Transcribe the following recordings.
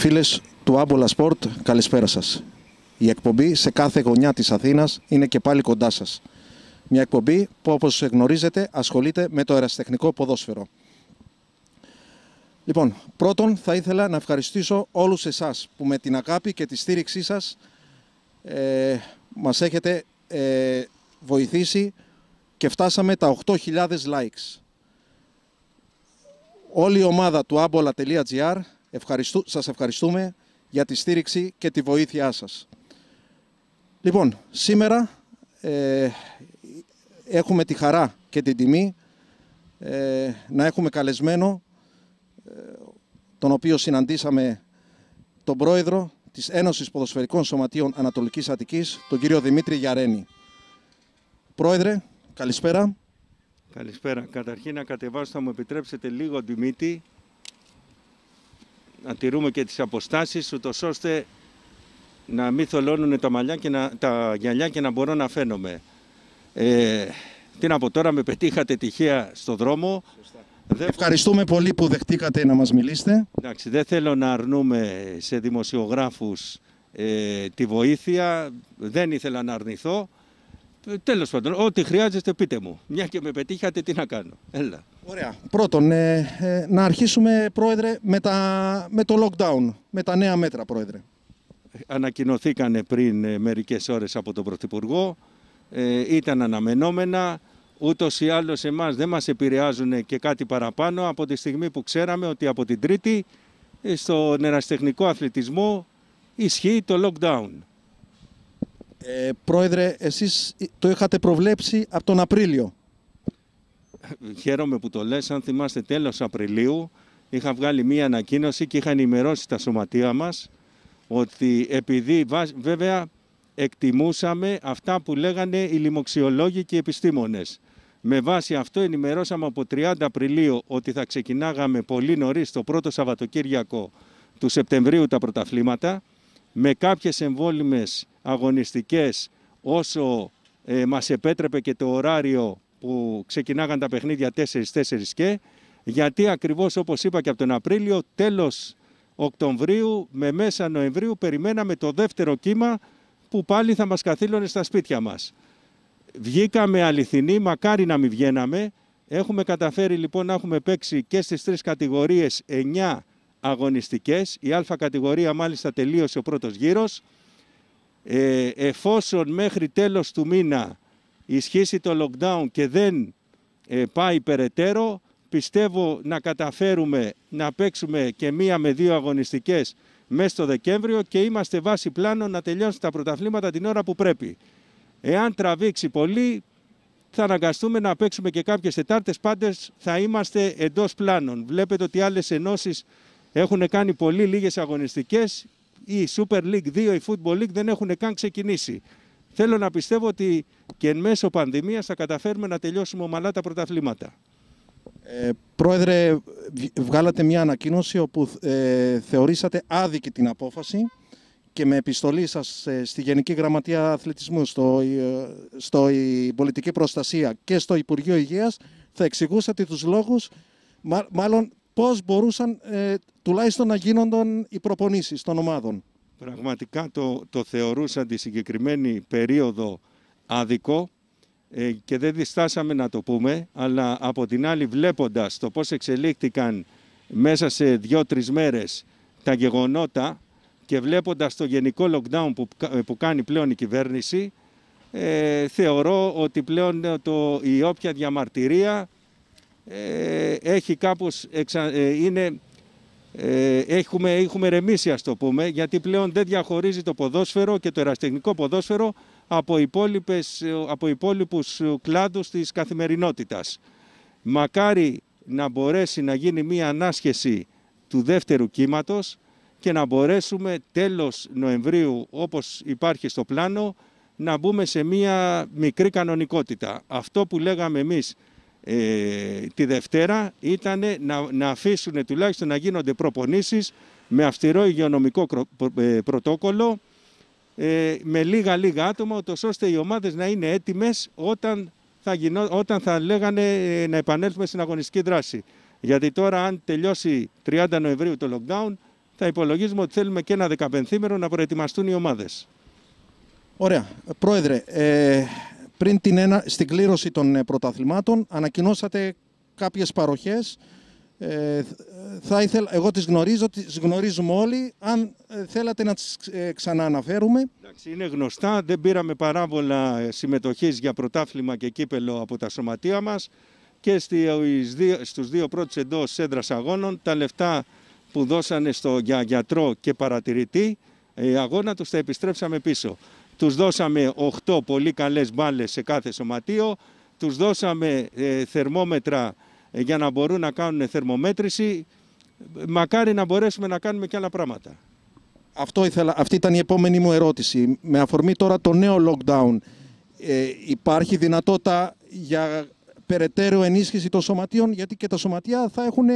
Φίλες του Άμπολα Σπορτ, καλησπέρα σας. Η εκπομπή σε κάθε γωνιά της Αθήνας είναι και πάλι κοντά σας. Μια εκπομπή που, όπως γνωρίζετε, ασχολείται με το αεραστεχνικό ποδόσφαιρο. Λοιπόν, πρώτον θα ήθελα να ευχαριστήσω όλους εσάς που με την αγάπη και τη στήριξή σας ε, μας έχετε ε, βοηθήσει και φτάσαμε τα 8.000 likes. Όλη η ομάδα του ambola.gr Ευχαριστού, σας ευχαριστούμε για τη στήριξη και τη βοήθειά σας. Λοιπόν, σήμερα ε, έχουμε τη χαρά και την τιμή ε, να έχουμε καλεσμένο ε, τον οποίο συναντήσαμε τον πρόεδρο της Ένωσης Ποδοσφαιρικών Σωματείων Ανατολικής Αττικής, τον κύριο Δημήτρη Γιαρένη. Πρόεδρε, καλησπέρα. Καλησπέρα. Καταρχήν να κατεβάσω, θα μου επιτρέψετε λίγο τη να τηρούμε και τις αποστάσεις, ούτως ώστε να μην θολώνουν τα, μαλλιά και τα γυαλιά και να μπορώ να φαίνομαι. Ε, τι να πω τώρα, με πετύχατε τυχαία στο δρόμο. Δεν... Ευχαριστούμε πολύ που δεχτήκατε να μας μιλήσετε. Εντάξει, δεν θέλω να αρνούμε σε δημοσιογράφους ε, τη βοήθεια. Δεν ήθελα να αρνηθώ. Ε, τέλος πάντων, ό,τι χρειάζεστε πείτε μου. Μια και με πετύχατε, τι να κάνω. Έλα. Ωραία. Πρώτον, ε, ε, να αρχίσουμε, Πρόεδρε, με, με το lockdown, με τα νέα μέτρα, Πρόεδρε. Ανακοινωθήκανε πριν ε, μερικές ώρες από τον Πρωθυπουργό, ήταν αναμενόμενα, ούτως ή άλλως εμάς δεν μας επηρεάζουν και κάτι παραπάνω από τη στιγμή που ξέραμε ότι από την Τρίτη στο νεραστεχνικό αθλητισμό ισχύει το lockdown. πρόεδρε, εσείς το είχατε προβλέψει από τον Απρίλιο χαίρομαι που το λες, αν θυμάστε τέλος Απριλίου είχα βγάλει μία ανακοίνωση και είχα ενημερώσει τα σωματεία μας ότι επειδή βέβαια εκτιμούσαμε αυτά που λέγανε οι λοιμοξιολόγοι και οι επιστήμονες. Με βάση αυτό ενημερώσαμε από 30 Απριλίου ότι θα ξεκινάγαμε πολύ νωρίς το πρώτο Σαββατοκύριακο του Σεπτεμβρίου τα πρωταθλήματα με κάποιες εμβόλυμες αγωνιστικές όσο ε, μας επέτρεπε και το ωράριο που ξεκινάγαν τα παιχνίδια 4-4 και, γιατί ακριβώς όπως είπα και από τον Απρίλιο, τέλος Οκτωβρίου με μέσα Νοεμβρίου περιμέναμε το δεύτερο κύμα που πάλι θα μας καθήλωνε στα σπίτια μας. Βγήκαμε αληθινοί, μακάρι να μην βγαίναμε. Έχουμε καταφέρει λοιπόν να έχουμε παίξει και στις τρεις κατηγορίες 9 αγωνιστικές. Η α κατηγορία μάλιστα τελείωσε ο πρώτος γύρος. Ε, εφόσον μέχρι τέλος του μήνα ισχύσει το lockdown και δεν ε, πάει περαιτέρω, πιστεύω να καταφέρουμε να παίξουμε και μία με δύο αγωνιστικές μέσα στο Δεκέμβριο και είμαστε βάσει πλάνο να τελειώσουν τα πρωταθλήματα την ώρα που πρέπει. Εάν τραβήξει πολύ, θα αναγκαστούμε να παίξουμε και κάποιες Τετάρτες, πάντες θα είμαστε εντός πλάνων. Βλέπετε ότι άλλες ενώσεις έχουν κάνει πολύ λίγες αγωνιστικές, η Super League 2, η Football League δεν έχουν καν ξεκινήσει. Θέλω να πιστεύω ότι και εν μέσω πανδημίας θα καταφέρουμε να τελειώσουμε ομαλά τα πρωταθλήματα. Ε, πρόεδρε, βγάλατε μια ανακοίνωση όπου ε, θεωρήσατε άδικη την απόφαση και με επιστολή σας ε, στη Γενική Γραμματεία Αθλητισμού, στο, στο η Πολιτική Προστασία και στο Υπουργείο Υγείας θα εξηγούσατε τους λόγους, μάλλον πώς μπορούσαν τουλάχιστον να γίνονταν οι προπονήσεις των ομάδων. Πραγματικά το, το θεωρούσαν τη συγκεκριμένη περίοδο αδικό ε, και δεν διστάσαμε να το πούμε, αλλά από την άλλη βλέποντας το πώς εξελίχθηκαν μέσα σε δύο-τρεις μέρες τα γεγονότα και βλέποντας το γενικό lockdown που, ε, κάνει πλέον η κυβέρνηση, ε, θεωρώ ότι πλέον το, η όποια διαμαρτυρία ε, έχει κάπως, είναι ε, έχουμε, έχουμε ρεμίσει ας το πούμε γιατί πλέον δεν διαχωρίζει το ποδόσφαιρο και το εραστεχνικό ποδόσφαιρο από, υπόλοιπες, από υπόλοιπους κλάδους της καθημερινότητας. Μακάρι να μπορέσει να γίνει μία ανάσχεση του δεύτερου κύματος και να μπορέσουμε τέλος Νοεμβρίου όπως υπάρχει στο πλάνο να μπούμε σε μία μικρή κανονικότητα. Αυτό που λέγαμε εμείς ε, τη Δευτέρα ήταν να, να αφήσουν τουλάχιστον να γίνονται προπονήσεις με αυστηρό υγειονομικό ε, πρωτόκολλο ε, με λίγα-λίγα άτομα, ώστε οι ομάδες να είναι έτοιμες όταν θα, όταν θα λέγανε ε, να επανέλθουμε στην αγωνιστική δράση. Γιατί τώρα αν τελειώσει 30 Νοεμβρίου το lockdown, θα υπολογίζουμε ότι θέλουμε και ένα 15 να προετοιμαστούν οι ομάδες. Ωραία. Πρόεδρε, ε, πριν την ένα, στην κλήρωση των ε, πρωταθλημάτων ανακοινώσατε κάποιες παροχές. Ε, θα ήθελα, εγώ τις γνωρίζω, τις γνωρίζουμε όλοι. Αν ε, θέλατε να τις ξανααναφέρουμε. Είναι γνωστά, δεν πήραμε παράβολα συμμετοχής για πρωτάθλημα και κύπελο από τα σωματεία μας και στους δύο πρώτους εντός έντρας αγώνων τα λεφτά που δώσανε στο για γιατρό και παρατηρητή αγώνα τους τα επιστρέψαμε πίσω. Τους δώσαμε 8 πολύ καλές μπάλες σε κάθε σωματείο. Τους δώσαμε ε, θερμόμετρα ε, για να μπορούν να κάνουν θερμομέτρηση. Μακάρι να μπορέσουμε να κάνουμε και άλλα πράγματα. Αυτό ήθελα, αυτή ήταν η επόμενη μου ερώτηση. Με αφορμή τώρα το νέο lockdown, ε, υπάρχει δυνατότητα για περαιτέρω ενίσχυση των σωματείων, γιατί και τα σωματεία θα έχουν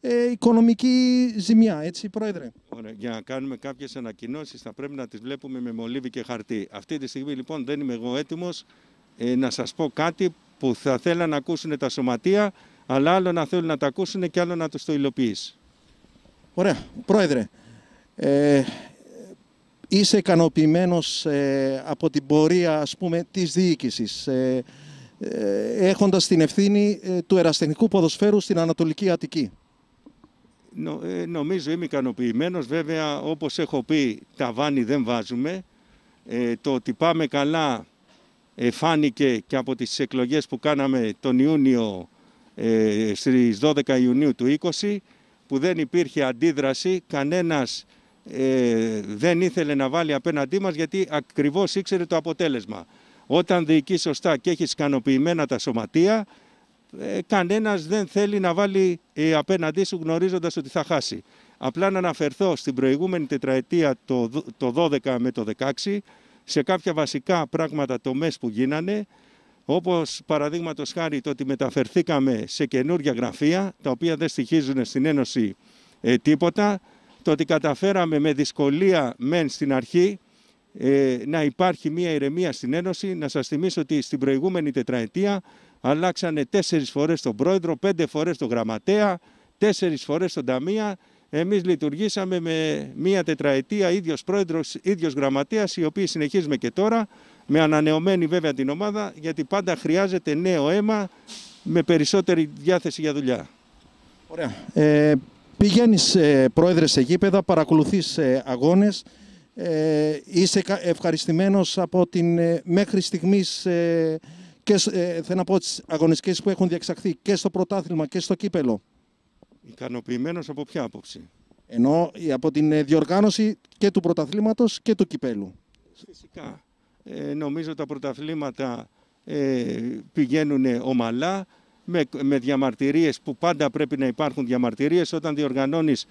ε, οικονομική ζημιά, έτσι, Πρόεδρε. Ωραία. Για να κάνουμε κάποιες ανακοινώσεις, θα πρέπει να τις βλέπουμε με μολύβι και χαρτί. Αυτή τη στιγμή, λοιπόν, δεν είμαι εγώ έτοιμος ε, να σας πω κάτι που θα θέλα να ακούσουν τα σωματεία, αλλά άλλο να θέλουν να τα ακούσουν και άλλο να τους το υλοποιήσει. Ωραία. Πρόεδρε, ε, είσαι ικανοποιημένος ε, από την πορεία, ας πούμε, της διοίκησης, ε, ε έχοντας την ευθύνη του εραστεχνικού ποδοσφαίρου στην Ανατολική Αττική. Ε, νομίζω είμαι ικανοποιημένος. Βέβαια, όπως έχω πει, τα βάνη δεν βάζουμε. Ε, το ότι πάμε καλά ε, φάνηκε και από τις εκλογές που κάναμε τον Ιούνιο ε, στις 12 Ιουνίου του 20 που δεν υπήρχε αντίδραση, κανένας ε, δεν ήθελε να βάλει απέναντί μας γιατί ακριβώς ήξερε το αποτέλεσμα. Όταν διοικείς σωστά και έχεις ικανοποιημένα τα σωματεία, ε, κανένας δεν θέλει να βάλει ε, απέναντί σου γνωρίζοντας ότι θα χάσει. Απλά να αναφερθώ στην προηγούμενη τετραετία το, το 12 με το 16 σε κάποια βασικά πράγματα τομές που γίνανε όπως παραδείγματος χάρη το ότι μεταφερθήκαμε σε καινούργια γραφεία τα οποία δεν στοιχίζουν στην Ένωση ε, τίποτα το ότι καταφέραμε με δυσκολία μεν στην αρχή ε, να υπάρχει μια ηρεμία στην Ένωση. Να σας θυμίσω ότι στην προηγούμενη τετραετία αλλάξανε τέσσερις φορές τον πρόεδρο, πέντε φορές τον γραμματέα, τέσσερις φορές τον ταμεία. Εμείς λειτουργήσαμε με μία τετραετία ίδιος πρόεδρος, ίδιος γραμματέας, οι οποίοι συνεχίζουμε και τώρα, με ανανεωμένη βέβαια την ομάδα, γιατί πάντα χρειάζεται νέο αίμα με περισσότερη διάθεση για δουλειά. Ωραία. Ε, πηγαίνεις ε, πρόεδρε σε γήπεδα, παρακολουθείς ε, αγώνες. Ε, είσαι ευχαριστημένος από την ε, μέχρι στιγμής και ε, να πω τις αγωνιστικές που έχουν διεξαχθεί και στο πρωτάθλημα και στο κύπελο. ικανοποιημένος από ποια άποψη. Ενώ από την ε, διοργάνωση και του πρωταθλήματος και του κυπέλου. Φυσικά. Ε, νομίζω τα πρωταθλήματα ε, πηγαίνουν ομαλά με, με διαμαρτυρίες που πάντα πρέπει να υπάρχουν διαμαρτυρίες όταν διοργανώνεις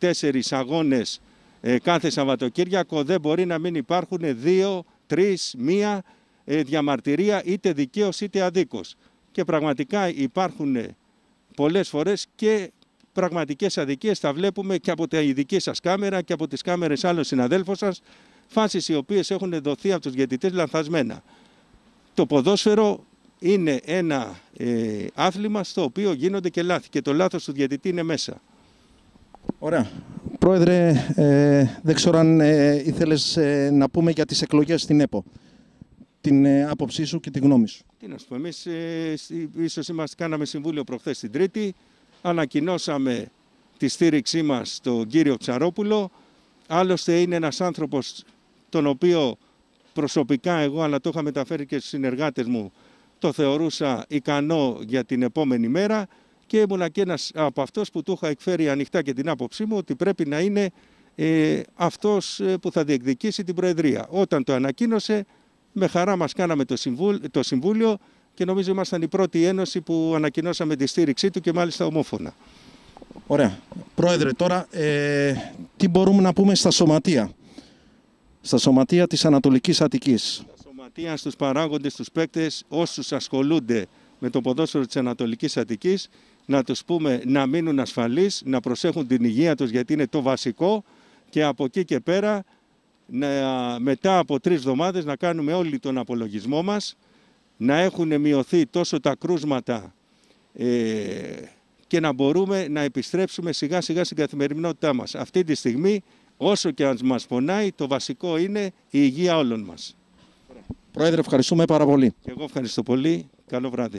24 αγώνες ε, κάθε Σαββατοκύριακο δεν μπορεί να μην υπάρχουν δύο, τρεις, μία ε, διαμαρτυρία είτε δικαίως είτε αδίκως. Και πραγματικά υπάρχουν ε, πολλές φορές και πραγματικές αδικίες, τα βλέπουμε και από τα ειδική σας κάμερα και από τις κάμερες άλλων συναδέλφων σας, φάσεις οι οποίες έχουν δοθεί από τους διαιτητές λανθασμένα. Το ποδόσφαιρο είναι ένα ε, άθλημα στο οποίο γίνονται και λάθη και το λάθος του διαιτητή είναι μέσα. Ωραία. Πρόεδρε, ε, δεν ξέρω αν ε, ήθελες να πούμε για τις εκλογές στην ΕΠΟ την ε, άποψή σου και τη γνώμη σου. Τι να σου πω, εμείς ε, ίσως είμαστε, κάναμε συμβούλιο προχθές την Τρίτη, ανακοινώσαμε τη στήριξή μας στον κύριο Ψαρόπουλο, άλλωστε είναι ένας άνθρωπος τον οποίο προσωπικά εγώ, αλλά το είχα μεταφέρει και στους συνεργάτες μου, το θεωρούσα ικανό για την επόμενη μέρα και ήμουνα και ένας από αυτός που του είχα εκφέρει ανοιχτά και την άποψή μου ότι πρέπει να είναι ε, αυτός ε, που θα διεκδικήσει την Προεδρία. Όταν το ανακοίνωσε, με χαρά μας κάναμε το, το Συμβούλιο και νομίζω ήμασταν η πρώτη ένωση που ανακοινώσαμε τη στήριξή του και μάλιστα ομόφωνα. Ωραία. Πρόεδρε, τώρα ε, τι μπορούμε να πούμε στα σωματεία. Στα σωματεία της Ανατολικής Αττικής. Στα σωματεία, στους παράγοντες, στους παίκτες, όσους ασχολούνται με το ποδόσφαιρο της Ανατολικής Αττικής, να τους πούμε να μείνουν ασφαλείς, να προσέχουν την υγεία τους γιατί είναι το βασικό και από εκεί και πέρα να, μετά από τρεις εβδομάδες να κάνουμε όλοι τον απολογισμό μας, να έχουν μειωθεί τόσο τα κρούσματα ε, και να μπορούμε να επιστρέψουμε σιγά σιγά στην καθημερινότητά μας. Αυτή τη στιγμή, όσο και αν μας πονάει, το βασικό είναι η υγεία όλων μας. Πρόεδρε, ευχαριστούμε πάρα πολύ. Εγώ ευχαριστώ πολύ. Καλό βράδυ.